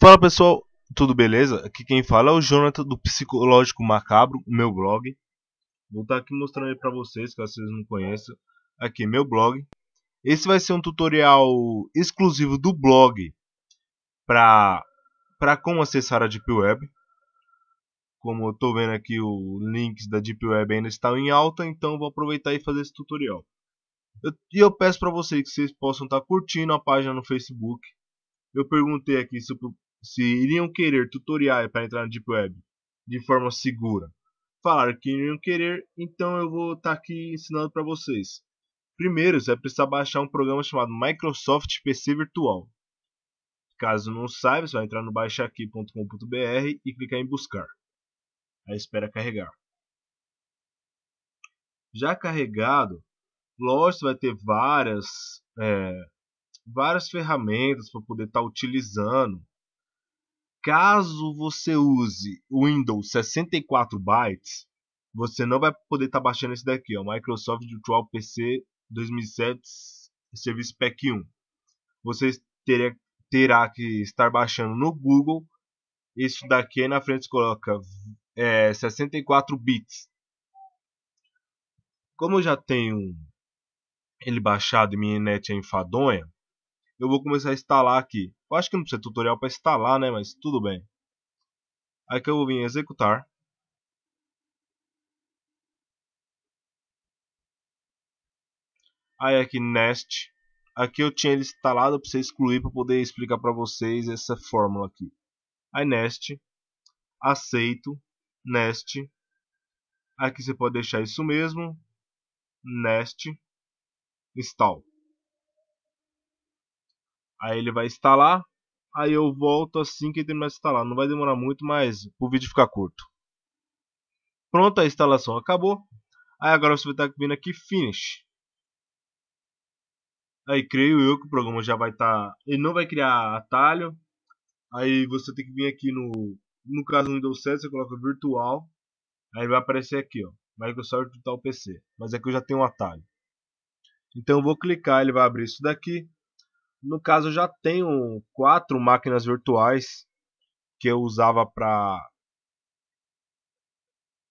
Fala pessoal, tudo beleza? Aqui quem fala é o Jonathan do Psicológico Macabro, meu blog. Vou estar aqui mostrando para vocês, caso vocês não conheçam, aqui meu blog. Esse vai ser um tutorial exclusivo do blog para para como acessar a Deep Web. Como eu estou vendo aqui, o links da Deep Web ainda estão em alta, então vou aproveitar e fazer esse tutorial. Eu, e eu peço para vocês que vocês possam estar tá curtindo a página no Facebook. Eu perguntei aqui se se iriam querer tutoriais para entrar no Deep Web de forma segura, falaram que iriam querer, então eu vou estar tá aqui ensinando para vocês. Primeiro, você vai precisar baixar um programa chamado Microsoft PC Virtual. Caso não saiba, você vai entrar no baixaqui.com.br e clicar em buscar. Aí espera carregar. Já carregado, lógico, vai ter várias, é, várias ferramentas para poder estar tá utilizando Caso você use Windows 64 bytes, você não vai poder estar tá baixando esse daqui, o Microsoft Virtual PC 2007 Serviço Pack 1. Você teria, terá que estar baixando no Google. Isso daqui na frente coloca é, 64 bits. Como eu já tenho ele baixado e minha net é enfadonha, eu vou começar a instalar aqui. Eu acho que não precisa de tutorial para instalar, né? Mas tudo bem. Aqui eu vou vir executar. Aí aqui nest. Aqui eu tinha ele instalado para você excluir para poder explicar para vocês essa fórmula aqui. Aí nest. Aceito. Nest. Aqui você pode deixar isso mesmo. Nest. Install. Aí ele vai instalar, aí eu volto assim que terminar de instalar. Não vai demorar muito, mas o vídeo ficar curto. Pronto, a instalação acabou. Aí agora você vai estar vindo aqui Finish. Aí creio eu que o programa já vai estar... Ele não vai criar atalho. Aí você tem que vir aqui no... No caso do Windows 7, você coloca Virtual. Aí vai aparecer aqui, ó. Microsoft Virtual PC. Mas aqui eu já tenho um atalho. Então eu vou clicar, ele vai abrir isso daqui. No caso, eu já tenho quatro máquinas virtuais que eu usava para...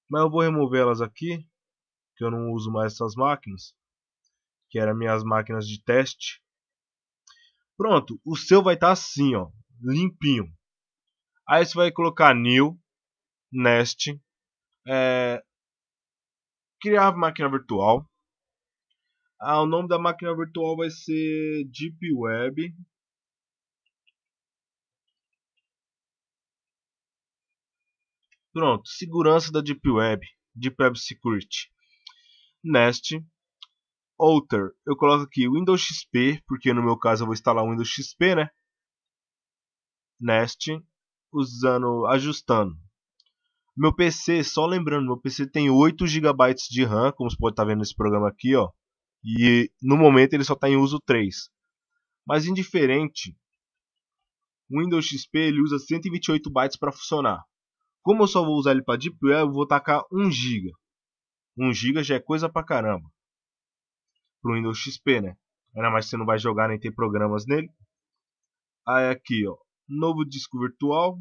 Mas eu vou removê-las aqui, que eu não uso mais essas máquinas, que eram minhas máquinas de teste. Pronto, o seu vai estar tá assim, ó, limpinho. Aí você vai colocar new, nest, é, criar máquina virtual. Ah, o nome da máquina virtual vai ser Deep Web. Pronto, segurança da Deep Web, Deep Web Security. Nest, Outer, eu coloco aqui Windows XP, porque no meu caso eu vou instalar o Windows XP, né? Nest, usando, ajustando. Meu PC, só lembrando, meu PC tem 8 GB de RAM, como você pode estar tá vendo nesse programa aqui, ó. E no momento ele só está em uso 3. Mas indiferente, o Windows XP ele usa 128 bytes para funcionar. Como eu só vou usar ele para Deep Web, eu vou tacar 1 GB. 1 GB já é coisa pra caramba. Pro Windows XP, né? Ainda mais que você não vai jogar nem ter programas nele. Aí aqui, ó. Novo disco virtual.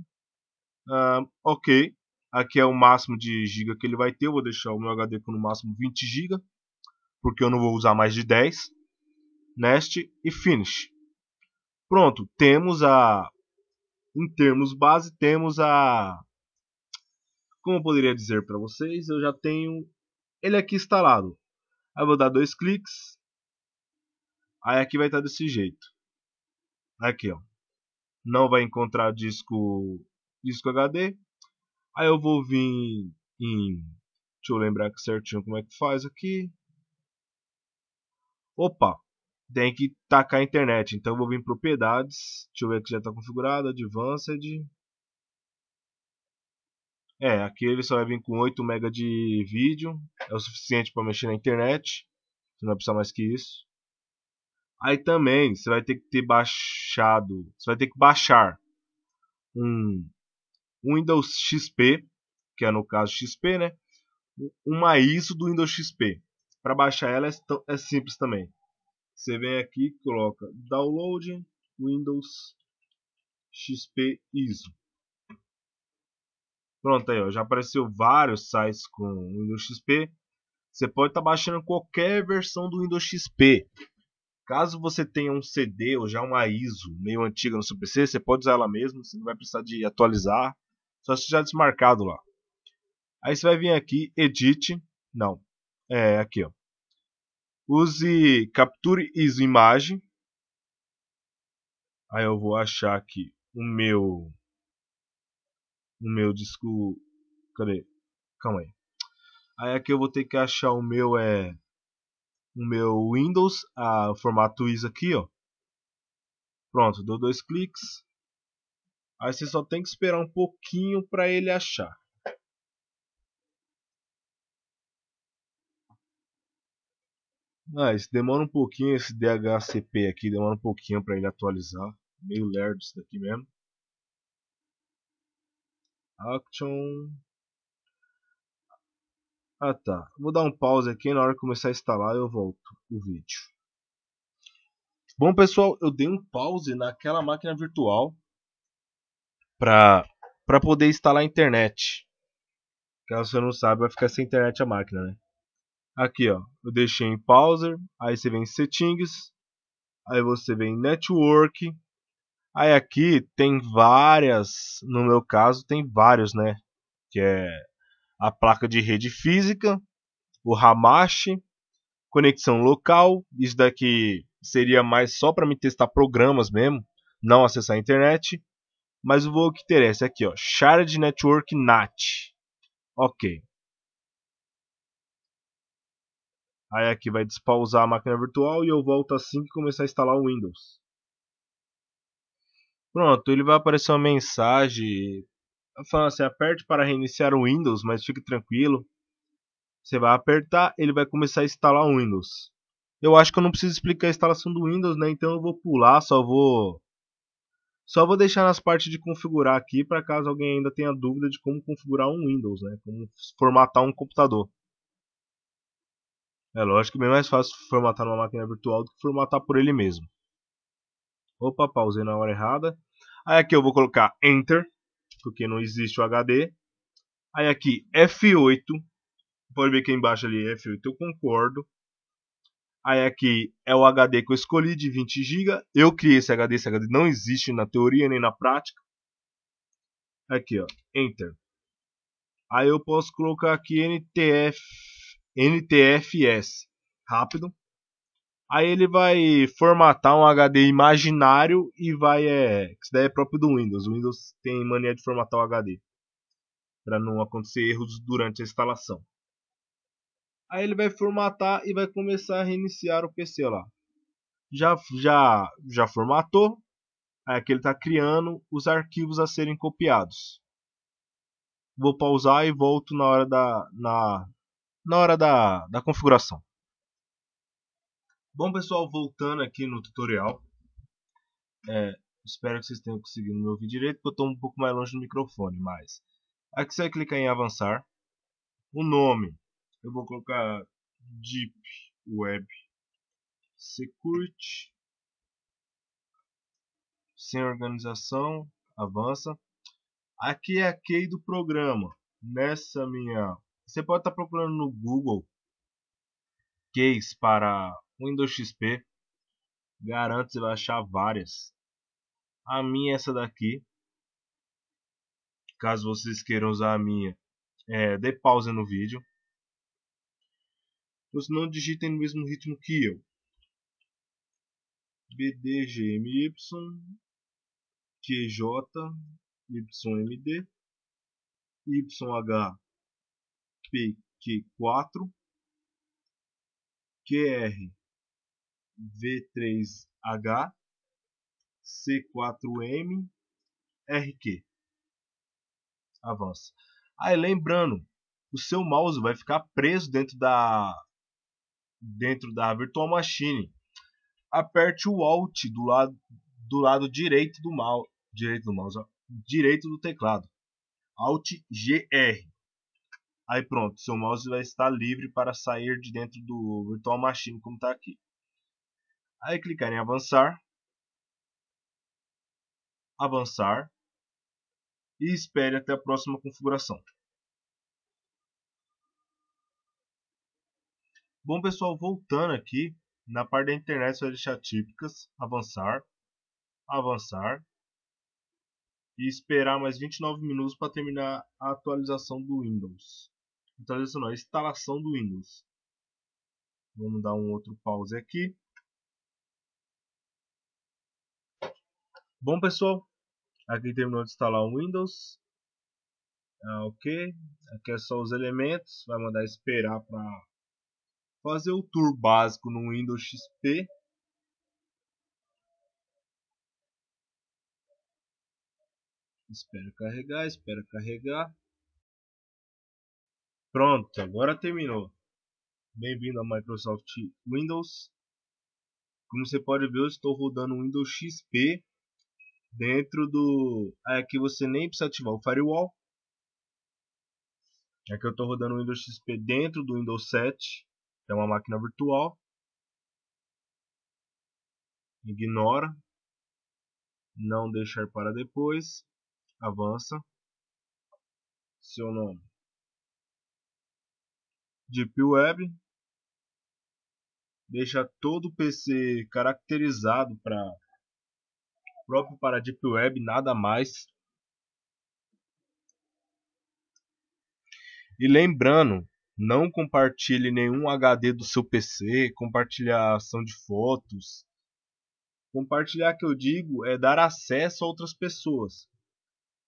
ok. Aqui é o máximo de giga que ele vai ter. Eu vou deixar o meu HD com no máximo 20 GB porque eu não vou usar mais de 10. Nest e Finish. Pronto, temos a... Em termos base, temos a... Como eu poderia dizer para vocês, eu já tenho ele aqui instalado. Aí eu vou dar dois cliques. Aí aqui vai estar tá desse jeito. Aqui, ó. Não vai encontrar disco, disco HD. Aí eu vou vir em... Deixa eu lembrar certinho como é que faz aqui. Opa, tem que tacar a internet. Então eu vou vir em propriedades. Deixa eu ver que já está configurado. Advanced. É, aqui ele só vai vir com 8 MB de vídeo. É o suficiente para mexer na internet. Você não vai precisar mais que isso. Aí também você vai ter que ter baixado. Você vai ter que baixar um Windows XP, que é no caso XP, né? Uma ISO do Windows XP. Para baixar ela é, é simples também. Você vem aqui e coloca download Windows XP ISO. Pronto aí, ó, já apareceu vários sites com Windows XP. Você pode estar tá baixando qualquer versão do Windows XP. Caso você tenha um CD ou já uma ISO meio antiga no seu PC, você pode usar ela mesmo, você não vai precisar de atualizar, só se já desmarcado lá. Aí você vai vir aqui, edit, não, é aqui ó, Use, capture ISO imagem. Aí eu vou achar aqui o meu, o meu disco, cadê? Calma aí. Aí aqui eu vou ter que achar o meu é o meu Windows, a, o formato ISO aqui, ó. Pronto, dou dois cliques. Aí você só tem que esperar um pouquinho para ele achar. Mas ah, demora um pouquinho esse DHCP aqui, demora um pouquinho para ele atualizar. Meio lerdo isso daqui mesmo. Action. Ah tá, vou dar um pause aqui, na hora que começar a instalar eu volto o vídeo. Bom pessoal, eu dei um pause naquela máquina virtual para para poder instalar a internet. Caso você não sabe, vai ficar sem internet a máquina, né? Aqui, ó, eu deixei em Pauser, aí você vem em Settings, aí você vem em Network, aí aqui tem várias, no meu caso tem vários, né, que é a placa de rede física, o Hamashi, conexão local, isso daqui seria mais só para me testar programas mesmo, não acessar a internet, mas o que interessa é aqui, ó, Shared Network NAT. OK. Aí aqui vai despausar a máquina virtual e eu volto assim que começar a instalar o Windows. Pronto, ele vai aparecer uma mensagem falando assim, aperte para reiniciar o Windows, mas fique tranquilo. Você vai apertar, ele vai começar a instalar o Windows. Eu acho que eu não preciso explicar a instalação do Windows, né? Então eu vou pular, só vou só vou deixar nas partes de configurar aqui para caso alguém ainda tenha dúvida de como configurar um Windows, né? Como formatar um computador. É lógico que é bem mais fácil formatar uma máquina virtual do que formatar por ele mesmo. Opa, pausei na hora errada. Aí aqui eu vou colocar Enter, porque não existe o HD. Aí aqui F8, pode ver que embaixo ali é F8 eu concordo. Aí aqui é o HD que eu escolhi de 20 GB. Eu criei esse HD, esse HD não existe na teoria nem na prática. Aqui ó, Enter. Aí eu posso colocar aqui NTF NTFS, rápido. Aí ele vai formatar um HD imaginário e vai. É, isso daí é próprio do Windows. O Windows tem mania de formatar o HD. Para não acontecer erros durante a instalação. Aí ele vai formatar e vai começar a reiniciar o PC lá. Já, já, já formatou. Aí aqui ele está criando os arquivos a serem copiados. Vou pausar e volto na hora da, na, na hora da, da configuração. Bom pessoal, voltando aqui no tutorial. É, espero que vocês tenham conseguido me ouvir direito, porque eu estou um pouco mais longe do microfone, mas... Aqui você vai clicar em avançar. O nome, eu vou colocar Deep Web Security. Sem organização, avança. Aqui é a key do programa. Nessa minha você pode estar tá procurando no Google case para Windows XP. Garanto você vai achar várias. A minha é essa daqui. Caso vocês queiram usar a minha, é, dê pausa no vídeo. ou se não digitem no mesmo ritmo que eu. BDGMY QJ YMD YH PQ4, QR V3H, C4M, RQ. Avança. Aí lembrando, o seu mouse vai ficar preso dentro da dentro da virtual machine. Aperte o Alt do lado do lado direito do mouse, direito do mouse, direito do teclado. Alt GR. Aí pronto, seu mouse vai estar livre para sair de dentro do Virtual Machine, como está aqui. Aí clicar em avançar, avançar e espere até a próxima configuração. Bom pessoal, voltando aqui, na parte da internet você vai deixar típicas, avançar, avançar e esperar mais 29 minutos para terminar a atualização do Windows. Então, adicionar instalação do Windows. Vamos dar um outro pause aqui. Bom, pessoal, aqui terminou de instalar o Windows. Ah, ok, aqui é só os elementos. Vai mandar esperar para fazer o tour básico no Windows XP. Espera carregar, espera carregar. Pronto, agora terminou. Bem-vindo a Microsoft Windows. Como você pode ver, eu estou rodando o Windows XP dentro do... Aqui ah, é você nem precisa ativar o Firewall. Aqui é eu estou rodando o Windows XP dentro do Windows 7, que é uma máquina virtual. Ignora. Não deixar para depois. Avança. Seu nome. Deep Web deixa todo o PC caracterizado para próprio para Deep Web, nada mais. E lembrando, não compartilhe nenhum HD do seu PC, compartilhação de fotos. Compartilhar que eu digo é dar acesso a outras pessoas.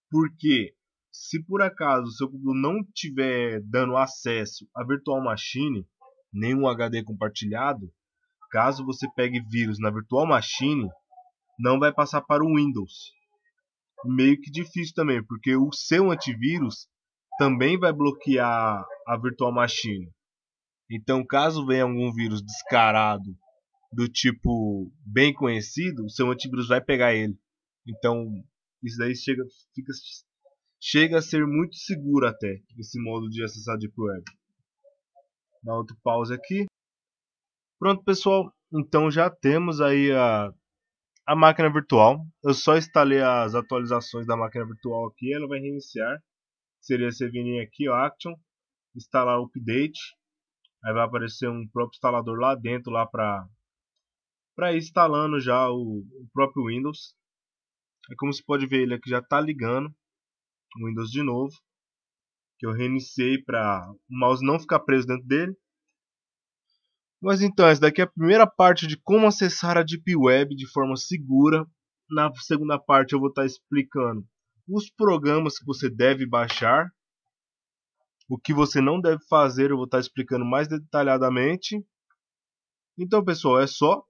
Porque se por acaso o seu computador não tiver dando acesso à virtual machine, nenhum HD compartilhado, caso você pegue vírus na virtual machine, não vai passar para o Windows. Meio que difícil também, porque o seu antivírus também vai bloquear a virtual machine. Então, caso venha algum vírus descarado do tipo bem conhecido, o seu antivírus vai pegar ele. Então, isso daí chega, fica Chega a ser muito seguro até esse modo de acessar Deep Web. Dá outro pause aqui. Pronto, pessoal. Então já temos aí a, a máquina virtual. Eu só instalei as atualizações da máquina virtual aqui. Ela vai reiniciar. Seria você vir aqui, o Action. Instalar o update. Aí vai aparecer um próprio instalador lá dentro, lá para para ir instalando já o, o próprio Windows. É como você pode ver, ele aqui já está ligando o Windows de novo, que eu reiniciei para o mouse não ficar preso dentro dele. Mas então, essa daqui é a primeira parte de como acessar a Deep Web de forma segura. Na segunda parte eu vou estar tá explicando os programas que você deve baixar, o que você não deve fazer, eu vou estar tá explicando mais detalhadamente. Então, pessoal, é só.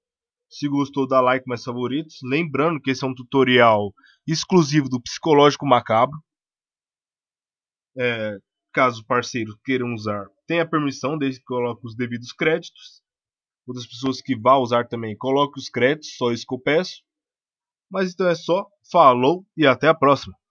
Se gostou, dá like mais favoritos. Lembrando que esse é um tutorial exclusivo do Psicológico Macabro é, caso o parceiro queira usar, tenha permissão, desde que coloque os devidos créditos. Outras pessoas que vá usar também, coloque os créditos, só isso que eu peço. Mas então é só, falou e até a próxima.